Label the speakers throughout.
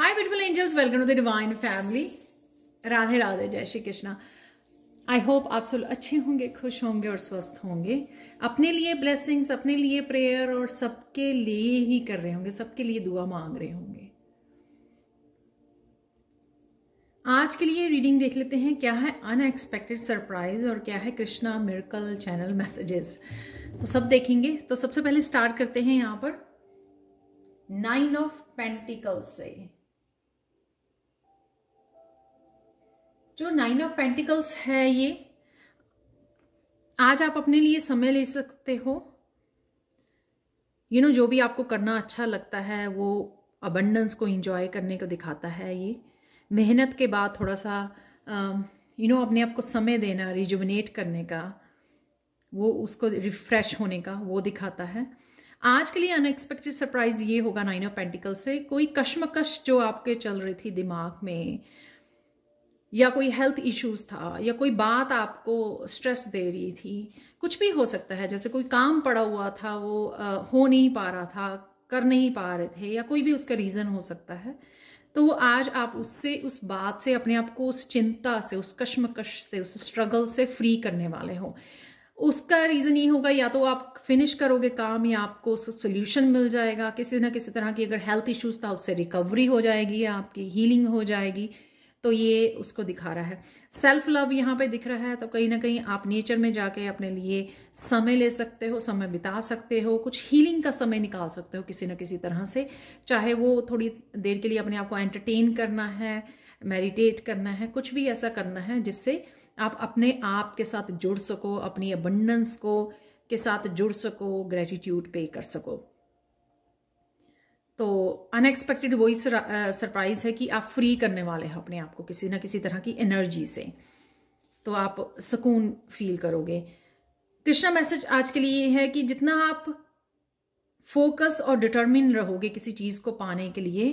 Speaker 1: high beautiful angels welcome to the divine family Radhe Radhe जय Shri Krishna I hope आप सब अच्छे होंगे खुश होंगे और स्वस्थ होंगे अपने लिए ब्लेसिंग्स अपने लिए प्रेयर और सबके लिए ही कर रहे होंगे सबके लिए दुआ मांग रहे होंगे आज के लिए रीडिंग देख लेते हैं क्या है अनएक्सपेक्टेड सरप्राइज और क्या है कृष्णा मिर्कल चैनल मैसेजेस तो सब देखेंगे तो सबसे पहले स्टार्ट करते हैं यहाँ पर नाइन ऑफ पेंटिकल्स से जो नाइन ऑफ पेंटिकल्स है ये आज आप अपने लिए समय ले सकते हो यू नो जो भी आपको करना अच्छा लगता है वो अबंडेंस को इंजॉय करने को दिखाता है ये मेहनत के बाद थोड़ा सा यू um, नो अपने आप को समय देना रिजुविनेट करने का वो उसको रिफ्रेश होने का वो दिखाता है आज के लिए अनएक्सपेक्टेड सरप्राइज ये होगा नाइन ऑफ पेंटिकल से कोई कश्मकश जो आपके चल रही थी दिमाग में या कोई हेल्थ इश्यूज था या कोई बात आपको स्ट्रेस दे रही थी कुछ भी हो सकता है जैसे कोई काम पड़ा हुआ था वो हो नहीं पा रहा था कर नहीं पा रहे थे या कोई भी उसका रीज़न हो सकता है तो वो आज आप उससे उस बात से अपने आप को उस चिंता से उस कश्मकश से उस स्ट्रगल से फ्री करने वाले हो उसका रीज़न ये होगा या तो आप फिनिश करोगे काम या आपको उस सोल्यूशन मिल जाएगा किसी ना किसी तरह की अगर हेल्थ इश्यूज़ था उससे रिकवरी हो जाएगी आपकी हीलिंग हो जाएगी तो ये उसको दिखा रहा है सेल्फ लव यहाँ पे दिख रहा है तो कहीं ना कहीं आप नेचर में जाके अपने लिए समय ले सकते हो समय बिता सकते हो कुछ हीलिंग का समय निकाल सकते हो किसी ना किसी तरह से चाहे वो थोड़ी देर के लिए अपने आप को एंटरटेन करना है मेडिटेट करना है कुछ भी ऐसा करना है जिससे आप अपने आप के साथ जुड़ सको अपनी अबंडेंस को के साथ जुड़ सको ग्रेटिट्यूड पे कर सको तो अनएक्सपेक्टेड वही सरप्राइज़ है कि आप फ्री करने वाले हैं अपने आप को किसी ना किसी तरह की एनर्जी से तो आप सुकून फील करोगे कृष्णा मैसेज आज के लिए ये है कि जितना आप फोकस और डिटर्मिन रहोगे किसी चीज़ को पाने के लिए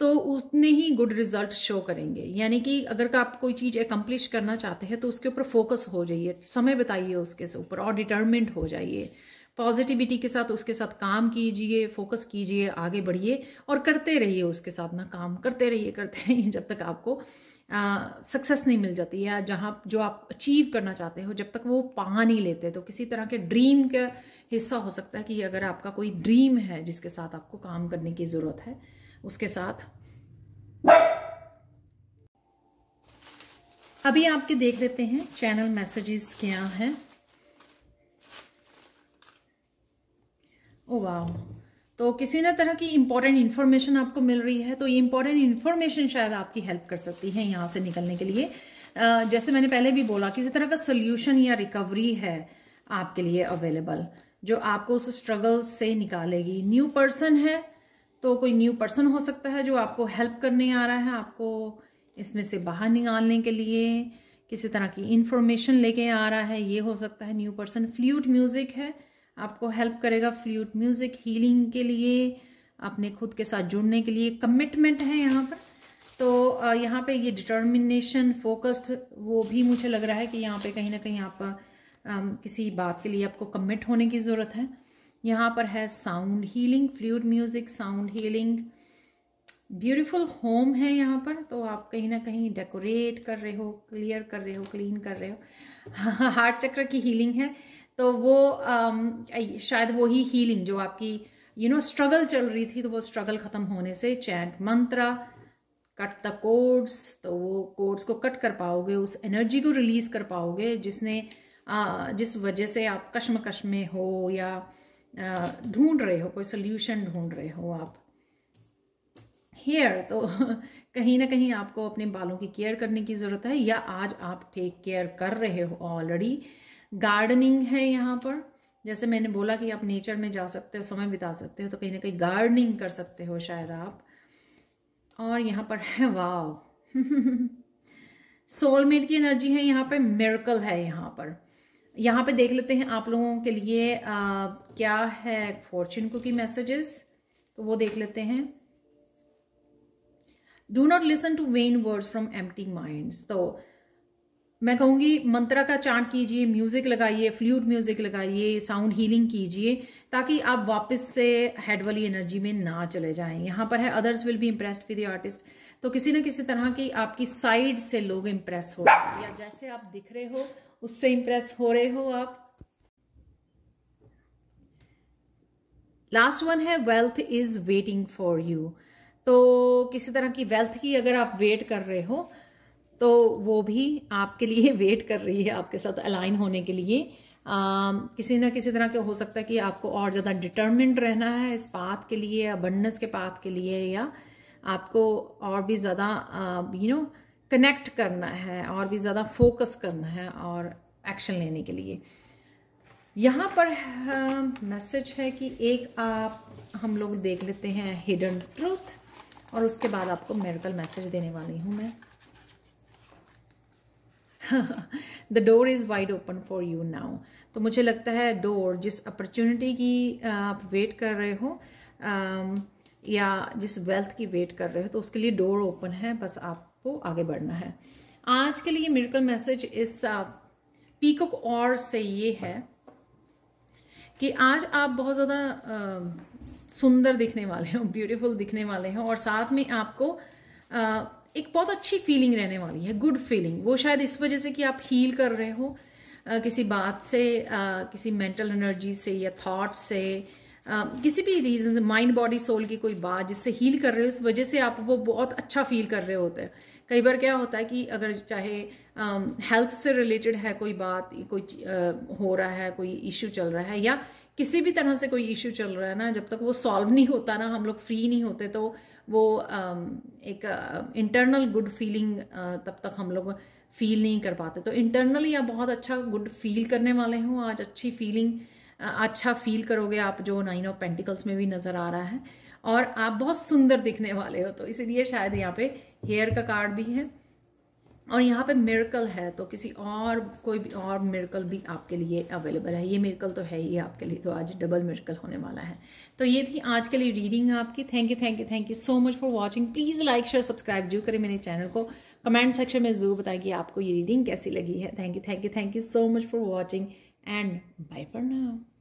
Speaker 1: तो उतने ही गुड रिजल्ट शो करेंगे यानी कि अगर आप कोई चीज़ एकम्प्लिश करना चाहते हैं तो उसके ऊपर फोकस हो जाइए समय बताइए उसके ऊपर और डिटर्मेंट हो जाइए पॉजिटिविटी के साथ उसके साथ काम कीजिए फोकस कीजिए आगे बढ़िए और करते रहिए उसके साथ ना काम करते रहिए करते रहिए जब तक आपको सक्सेस नहीं मिल जाती या जहाँ जो आप अचीव करना चाहते हो जब तक वो पा नहीं लेते तो किसी तरह के ड्रीम का हिस्सा हो सकता है कि अगर आपका कोई ड्रीम है जिसके साथ आपको काम करने की ज़रूरत है उसके साथ अभी आपके देख लेते हैं चैनल मैसेजेस क्या हैं ओ वाह तो किसी न तरह की इम्पॉर्टेंट इन्फॉर्मेशन आपको मिल रही है तो ये इंपॉर्टेंट इन्फॉर्मेशन शायद आपकी हेल्प कर सकती है यहाँ से निकलने के लिए जैसे मैंने पहले भी बोला किसी तरह का सोल्यूशन या रिकवरी है आपके लिए अवेलेबल जो आपको उस स्ट्रगल से निकालेगी न्यू पर्सन है तो कोई न्यू पर्सन हो सकता है जो आपको हेल्प करने आ रहा है आपको इसमें से बाहर निकालने के लिए किसी तरह की इन्फॉर्मेशन लेके आ रहा है ये हो सकता है न्यू पर्सन फ्ल्यूट म्यूज़िक है आपको हेल्प करेगा फ्लूट म्यूज़िक हीलिंग के लिए अपने खुद के साथ जुड़ने के लिए कमिटमेंट है यहाँ पर तो यहाँ पे ये डिटर्मिनेशन फोकस्ड वो भी मुझे लग रहा है कि यहाँ पे कहीं ना कहीं आप किसी बात के लिए आपको कमिट होने की ज़रूरत है यहाँ पर है sound healing flute music sound healing beautiful home है यहाँ पर तो आप कहीं ना कहीं डेकोरेट कर रहे हो क्लियर कर रहे हो क्लीन कर रहे हो हार्ट चक्र की हीलिंग है तो वो um, शायद ही हीलिंग जो आपकी यू नो स्ट्रगल चल रही थी तो वो स्ट्रगल ख़त्म होने से chant mantra cut the cords तो वो कोड्स को कट कर पाओगे उस एनर्जी को रिलीज़ कर पाओगे जिसने आ, जिस वजह से आप कश्मकश में हो या ढूंढ रहे हो कोई सोल्यूशन ढूंढ रहे हो आप हेयर तो कहीं ना कहीं आपको अपने बालों की केयर करने की ज़रूरत है या आज आप टेक केयर कर रहे हो ऑलरेडी गार्डनिंग है यहाँ पर जैसे मैंने बोला कि आप नेचर में जा सकते हो समय बिता सकते हो तो कहीं ना कहीं गार्डनिंग कर सकते हो शायद आप और यहाँ पर है वाव सोलमेट की एनर्जी है यहाँ पर मेरकल है यहाँ पर यहाँ पे देख लेते हैं आप लोगों के लिए आ, क्या है को की मैसेजेस तो वो देख लेते हैं do not listen to vain words from empty minds तो मैं कहूँगी मंत्रा का चांट कीजिए म्यूज़िक लगाइए फ्लूट म्यूज़िक लगाइए साउंड हीलिंग कीजिए ताकि आप वापस से हेड वाली एनर्जी में ना चले जाएं यहाँ पर है others will be impressed with artist तो किसी ना किसी तरह की आपकी साइड से लोग इम्प्रेस हो या जैसे आप दिख रहे हो उससे इम्प्रेस हो रहे हो आप लास्ट वन है wealth is waiting for you तो किसी तरह की वेल्थ की अगर आप वेट कर रहे हो तो वो भी आपके लिए वेट कर रही है आपके साथ अलाइन होने के लिए आ, किसी ना किसी तरह के हो सकता है कि आपको और ज़्यादा डिटर्मेंट रहना है इस पाथ के लिए अबंडस के पाथ के लिए या आपको और भी ज़्यादा यू नो कनेक्ट करना है और भी ज़्यादा फोकस करना है और एक्शन लेने के लिए यहाँ पर मैसेज है कि एक आप हम लोग देख लेते हैं हिडन ट्रूथ और उसके बाद आपको मेरिकल मैसेज देने वाली हूँ मैं the door is wide open for you now तो मुझे लगता है डोर जिस अपॉर्चुनिटी की आप वेट कर रहे हो या जिस वेल्थ की वेट कर रहे हो तो उसके लिए डोर ओपन है बस आपको आगे बढ़ना है आज के लिए मेरिकल मैसेज इस पीकॉक और से ये है कि आज आप बहुत ज़्यादा सुंदर दिखने वाले हो ब्यूटीफुल दिखने वाले हो और साथ में आपको एक बहुत अच्छी फीलिंग रहने वाली है गुड फीलिंग वो शायद इस वजह से कि आप हील कर रहे हो आ, किसी बात से आ, किसी मेंटल एनर्जी से या थॉट से आ, किसी भी रीज़न से माइंड बॉडी सोल की कोई बात जिससे हील कर रहे हो इस वजह से आप वो बहुत अच्छा फील कर रहे होते हैं कई बार क्या होता है कि अगर चाहे हेल्थ से रिलेटेड है कोई बात कोई हो रहा है कोई इश्यू चल रहा है या किसी भी तरह से कोई इश्यू चल रहा है ना जब तक वो सॉल्व नहीं होता ना हम लोग फ्री नहीं होते तो वो um, एक इंटरनल गुड फीलिंग तब तक हम लोग फील नहीं कर पाते तो इंटरनली आप बहुत अच्छा गुड फील करने वाले हों आज अच्छी फीलिंग uh, अच्छा फील करोगे आप जो नाइन ऑफ पेंटिकल्स में भी नज़र आ रहा है और आप बहुत सुंदर दिखने वाले हो तो इसीलिए शायद यहाँ पे हेयर का कार्ड भी है और यहाँ पे मेरकल है तो किसी और कोई भी और मिरकल भी आपके लिए अवेलेबल है ये मिरकल तो है ही आपके लिए तो आज डबल मिरकल होने वाला है तो ये थी आज के लिए रीडिंग आपकी thank you thank you thank you so much for watching please like share subscribe जरूर करें मेरे चैनल को कमेंट सेक्शन में ज़रूर बताएं कि आपको ये रीडिंग कैसी लगी है thank you thank you thank you so much for watching and bye for now